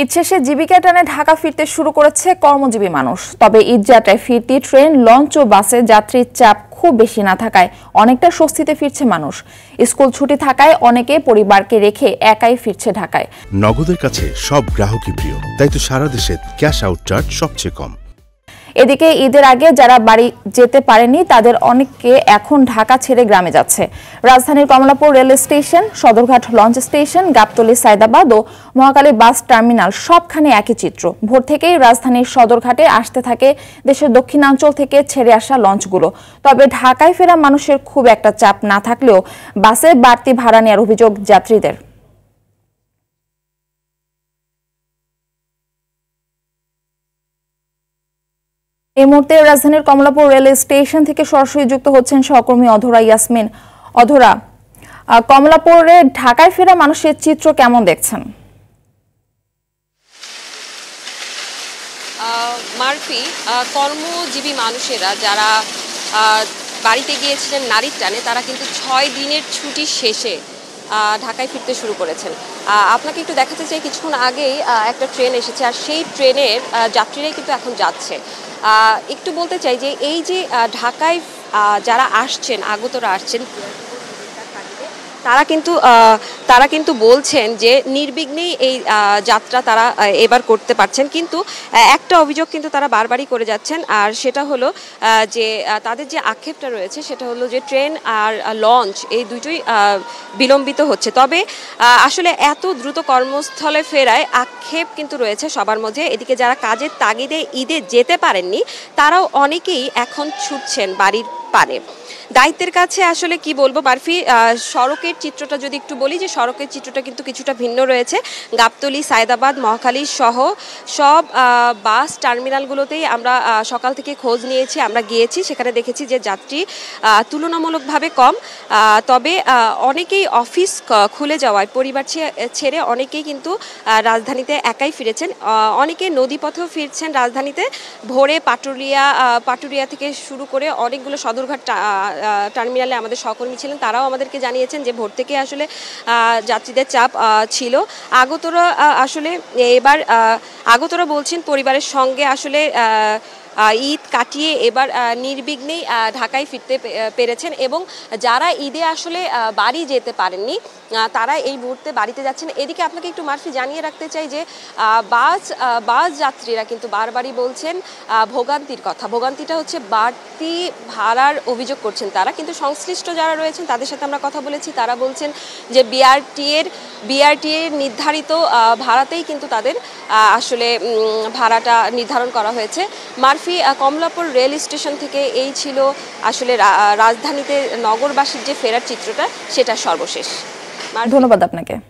ঈদ শেষে জীবিকা টানে ঢাকা ফিরতে শুরু করেছে কর্মজীবী মানুষ তবে ঈদযাত্রায় ফিরতি ট্রেন লঞ্চ ও বাসে যাত্রীর চাপ খুব বেশি না থাকায় অনেকটা স্বস্তিতে ফিরছে মানুষ স্কুল ছুটি থাকায় অনেকে পরিবারকে রেখে একাই ফিরছে ঢাকায় নগদের কাছে সব গ্রাহকই প্রিয় তাই তো সারা দেশে ক্যাশ আউট সবচেয়ে কম এদিকে ঈদের আগে যারা বাড়ি যেতে পারেনি তাদের অনেককে এখন ঢাকা ছেড়ে গ্রামে যাচ্ছে রাজধানীর Kamalapur rail station Sadarghat launch station Gabtali Saidabad ও মহাকালী বাস টার্মিনাল সবখানে একই চিত্র ভোর থেকেই রাজধানীর সদরঘাটে আসতে থাকে দেশের দক্ষিণাঞ্চল থেকে ছেড়ে আসা লঞ্চগুলো তবে ঢাকায় ফেরা মানুষের খুব একটা চাপ না থাকলেও বাসে বাড়তি ভাড়া নেওয়ার অভিযোগ যাত্রীদের এই মুহূর্তে রাজধানীর কমলাপুর রেলওয়ে স্টেশন থেকে সরাসরি যুক্ত হচ্ছেন সহকর্মী অধরা ইয়াসমিন অধরা কমলাপুরে ঢাকায় ফেরা মানুষের চিত্র কেমন দেখছেন মারফি কর্মজীবী মানুষেরা যারা বাড়িতে গিয়েছিলেন নারীর টানে তারা কিন্তু ছয় দিনের ছুটি শেষে ঢাকায় ফিরতে শুরু করেছেন আপনাকে একটু দেখাতে চাই কিছুক্ষণ আগেই একটা ট্রেন এসেছে আর সেই ট্রেনের যাত্রীরাই কিন্তু এখন যাচ্ছে একটু বলতে চাই যে এই যে ঢাকায় যারা আসছেন আগতরা আসছেন তারা কিন্তু তারা কিন্তু বলছেন যে নির্বিঘ্নেই এই যাত্রা তারা এবার করতে পারছেন কিন্তু একটা অভিযোগ কিন্তু তারা বারবারই করে যাচ্ছেন আর সেটা হলো যে তাদের যে আক্ষেপটা রয়েছে সেটা হলো যে ট্রেন আর লঞ্চ এই দুটোই বিলম্বিত হচ্ছে তবে আসলে এত দ্রুত কর্মস্থলে ফেরায় আক্ষেপ কিন্তু রয়েছে সবার মধ্যে এদিকে যারা কাজের তাগিদে ঈদে যেতে পারেননি তারাও অনেকেই এখন ছুটছেন বাড়ির পারে দায়িত্বের কাছে আসলে কি বলবো বারফি সড়কের চিত্রটা যদি একটু বলি যে সড়কের চিত্রটা কিন্তু কিছুটা ভিন্ন রয়েছে গাবতলি সায়দাবাদ মহাখালী সহ সব বাস টার্মিনালগুলোতেই আমরা সকাল থেকে খোঁজ নিয়েছি আমরা গিয়েছি সেখানে দেখেছি যে যাত্রী তুলনামূলকভাবে কম তবে অনেকেই অফিস খুলে যাওয়ায় পরিবার ছেড়ে অনেকেই কিন্তু রাজধানীতে একাই ফিরেছেন অনেকে নদীপথেও ফিরছেন রাজধানীতে ভোরে পাটুরিয়া পাটুরিয়া থেকে শুরু করে অনেকগুলো সদর বাহাদুরঘাট টার্মিনালে আমাদের সহকর্মী ছিলেন তারাও আমাদেরকে জানিয়েছেন যে ভোর থেকে আসলে যাত্রীদের চাপ ছিল আগতরা আসলে এবার আগতরা বলছেন পরিবারের সঙ্গে আসলে ঈদ কাটিয়ে এবার নির্বিঘ্নেই ঢাকায় ফিরতে পেরেছেন এবং যারা ঈদে আসলে বাড়ি যেতে পারেননি তারা এই মুহূর্তে বাড়িতে যাচ্ছেন এদিকে আপনাকে একটু মারফি জানিয়ে রাখতে চাই যে বাস বাস যাত্রীরা কিন্তু বারবারই বলছেন ভোগান্তির কথা ভোগান্তিটা হচ্ছে বাড়তি ভাড়ার অভিযোগ করছেন তারা কিন্তু সংশ্লিষ্ট যারা রয়েছেন তাদের সাথে আমরা কথা বলেছি তারা বলছেন যে বিআরটি এর বিআরটি এর নির্ধারিত ভাড়াতেই কিন্তু তাদের আসলে ভাড়াটা নির্ধারণ করা হয়েছে মার শফি কমলাপুর রেল স্টেশন থেকে এই ছিল আসলে রাজধানীতে নগরবাসীর যে ফেরার চিত্রটা সেটা সর্বশেষ ধন্যবাদ আপনাকে